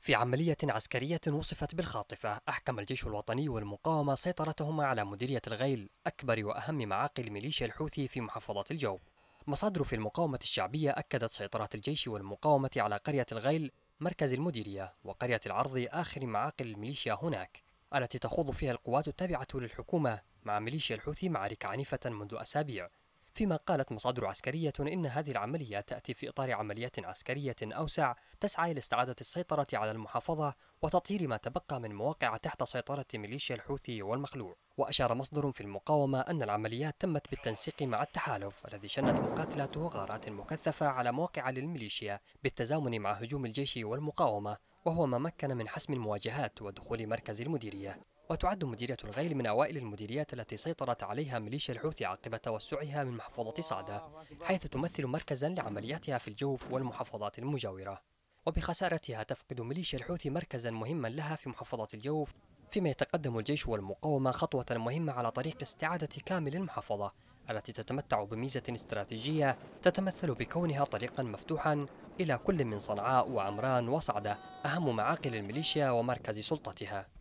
في عملية عسكرية وصفت بالخاطفة أحكم الجيش الوطني والمقاومة سيطرتهما على مديرية الغيل أكبر وأهم معاقل ميليشيا الحوثي في محافظة الجو مصادر في المقاومة الشعبية أكدت سيطرة الجيش والمقاومة على قرية الغيل مركز المديرية وقرية العرض آخر معاقل الميليشيا هناك التي تخوض فيها القوات التابعة للحكومة مع ميليشيا الحوثي معارك عنيفة منذ أسابيع فيما قالت مصادر عسكرية إن هذه العملية تأتي في إطار عمليات عسكرية أوسع تسعى لاستعادة السيطرة على المحافظة وتطهير ما تبقى من مواقع تحت سيطرة ميليشيا الحوثي والمخلوع وأشار مصدر في المقاومة أن العمليات تمت بالتنسيق مع التحالف الذي شنت مقاتلاته غارات مكثفة على مواقع للميليشيا بالتزامن مع هجوم الجيش والمقاومة وهو ما مكن من حسم المواجهات ودخول مركز المديرية وتعد مديرية الغيل من أوائل المديريات التي سيطرت عليها ميليشيا الحوثي عقب توسعها من محافظة صعدة حيث تمثل مركزا لعملياتها في الجوف والمحافظات المجاورة وبخسارتها تفقد ميليشيا الحوثي مركزا مهما لها في محافظة الجوف فيما يتقدم الجيش والمقاومة خطوة مهمة على طريق استعادة كامل المحافظة التي تتمتع بميزة استراتيجية تتمثل بكونها طريقا مفتوحا إلى كل من صنعاء وعمران وصعدة أهم معاقل الميليشيا ومركز سلطتها